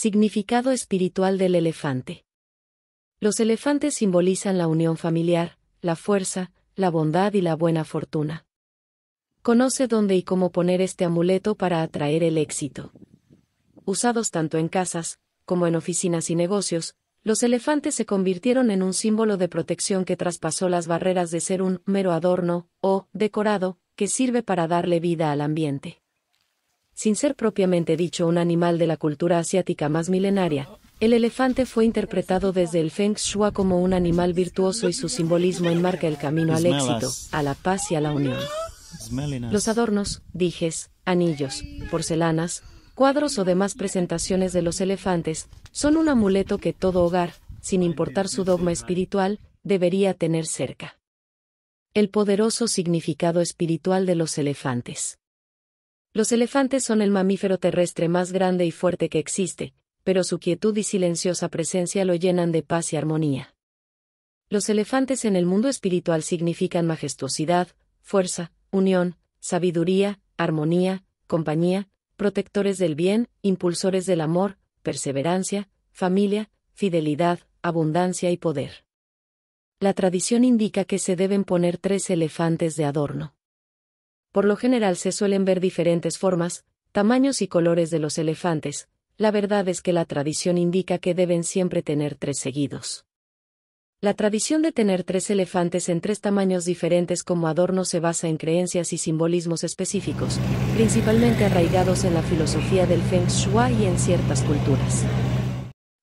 Significado espiritual del elefante. Los elefantes simbolizan la unión familiar, la fuerza, la bondad y la buena fortuna. Conoce dónde y cómo poner este amuleto para atraer el éxito. Usados tanto en casas, como en oficinas y negocios, los elefantes se convirtieron en un símbolo de protección que traspasó las barreras de ser un mero adorno, o decorado, que sirve para darle vida al ambiente. Sin ser propiamente dicho un animal de la cultura asiática más milenaria, el elefante fue interpretado desde el Feng Shui como un animal virtuoso y su simbolismo enmarca el camino al éxito, a la paz y a la unión. Los adornos, dijes, anillos, porcelanas, cuadros o demás presentaciones de los elefantes son un amuleto que todo hogar, sin importar su dogma espiritual, debería tener cerca. El poderoso significado espiritual de los elefantes. Los elefantes son el mamífero terrestre más grande y fuerte que existe, pero su quietud y silenciosa presencia lo llenan de paz y armonía. Los elefantes en el mundo espiritual significan majestuosidad, fuerza, unión, sabiduría, armonía, compañía, protectores del bien, impulsores del amor, perseverancia, familia, fidelidad, abundancia y poder. La tradición indica que se deben poner tres elefantes de adorno. Por lo general se suelen ver diferentes formas, tamaños y colores de los elefantes, la verdad es que la tradición indica que deben siempre tener tres seguidos. La tradición de tener tres elefantes en tres tamaños diferentes como adorno se basa en creencias y simbolismos específicos, principalmente arraigados en la filosofía del Feng Shui y en ciertas culturas.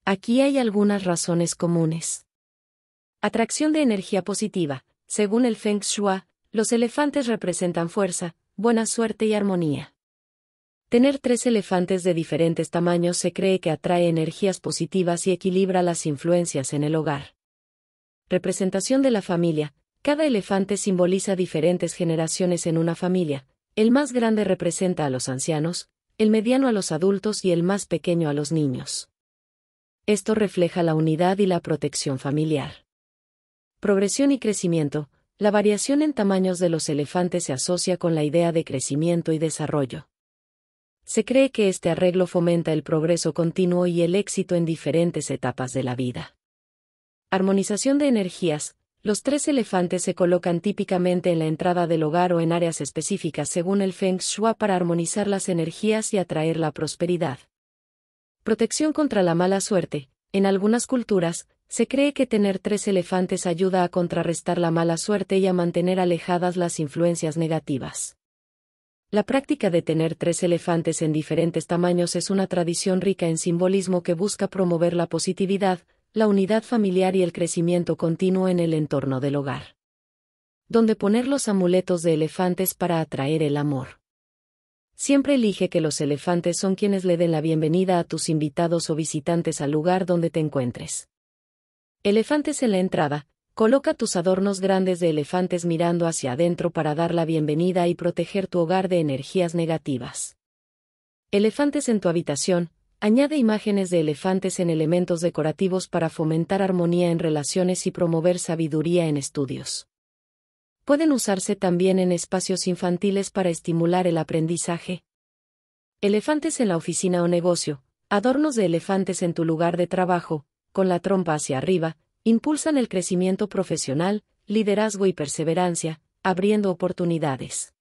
Aquí hay algunas razones comunes. Atracción de energía positiva. Según el Feng Shui, los elefantes representan fuerza, buena suerte y armonía. Tener tres elefantes de diferentes tamaños se cree que atrae energías positivas y equilibra las influencias en el hogar. Representación de la familia. Cada elefante simboliza diferentes generaciones en una familia. El más grande representa a los ancianos, el mediano a los adultos y el más pequeño a los niños. Esto refleja la unidad y la protección familiar. Progresión y crecimiento. La variación en tamaños de los elefantes se asocia con la idea de crecimiento y desarrollo. Se cree que este arreglo fomenta el progreso continuo y el éxito en diferentes etapas de la vida. Armonización de energías. Los tres elefantes se colocan típicamente en la entrada del hogar o en áreas específicas según el Feng Shui para armonizar las energías y atraer la prosperidad. Protección contra la mala suerte. En algunas culturas, se cree que tener tres elefantes ayuda a contrarrestar la mala suerte y a mantener alejadas las influencias negativas. La práctica de tener tres elefantes en diferentes tamaños es una tradición rica en simbolismo que busca promover la positividad, la unidad familiar y el crecimiento continuo en el entorno del hogar. Donde poner los amuletos de elefantes para atraer el amor. Siempre elige que los elefantes son quienes le den la bienvenida a tus invitados o visitantes al lugar donde te encuentres. Elefantes en la entrada. Coloca tus adornos grandes de elefantes mirando hacia adentro para dar la bienvenida y proteger tu hogar de energías negativas. Elefantes en tu habitación. Añade imágenes de elefantes en elementos decorativos para fomentar armonía en relaciones y promover sabiduría en estudios. Pueden usarse también en espacios infantiles para estimular el aprendizaje. Elefantes en la oficina o negocio. Adornos de elefantes en tu lugar de trabajo con la trompa hacia arriba, impulsan el crecimiento profesional, liderazgo y perseverancia, abriendo oportunidades.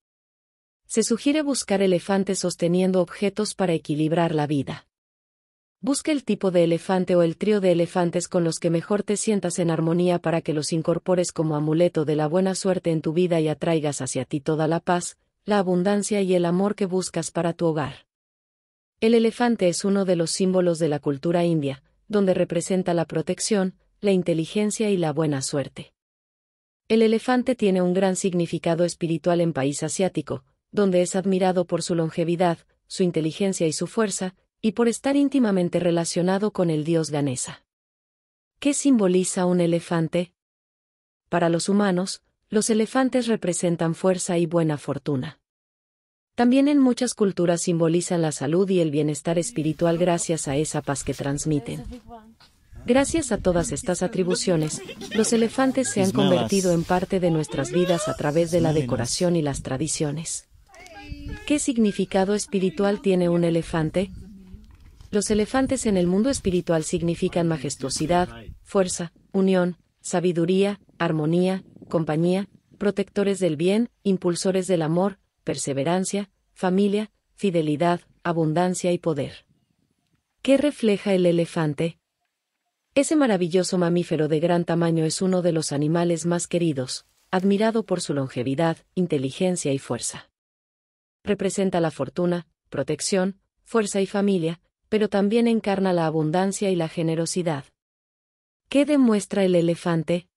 Se sugiere buscar elefantes sosteniendo objetos para equilibrar la vida. Busca el tipo de elefante o el trío de elefantes con los que mejor te sientas en armonía para que los incorpores como amuleto de la buena suerte en tu vida y atraigas hacia ti toda la paz, la abundancia y el amor que buscas para tu hogar. El elefante es uno de los símbolos de la cultura india, donde representa la protección, la inteligencia y la buena suerte. El elefante tiene un gran significado espiritual en país asiático, donde es admirado por su longevidad, su inteligencia y su fuerza, y por estar íntimamente relacionado con el dios Ganesa. ¿Qué simboliza un elefante? Para los humanos, los elefantes representan fuerza y buena fortuna. También en muchas culturas simbolizan la salud y el bienestar espiritual gracias a esa paz que transmiten. Gracias a todas estas atribuciones, los elefantes se han convertido en parte de nuestras vidas a través de la decoración y las tradiciones. ¿Qué significado espiritual tiene un elefante? Los elefantes en el mundo espiritual significan majestuosidad, fuerza, unión, sabiduría, armonía, compañía, protectores del bien, impulsores del amor, perseverancia, familia, fidelidad, abundancia y poder. ¿Qué refleja el elefante? Ese maravilloso mamífero de gran tamaño es uno de los animales más queridos, admirado por su longevidad, inteligencia y fuerza. Representa la fortuna, protección, fuerza y familia, pero también encarna la abundancia y la generosidad. ¿Qué demuestra el elefante?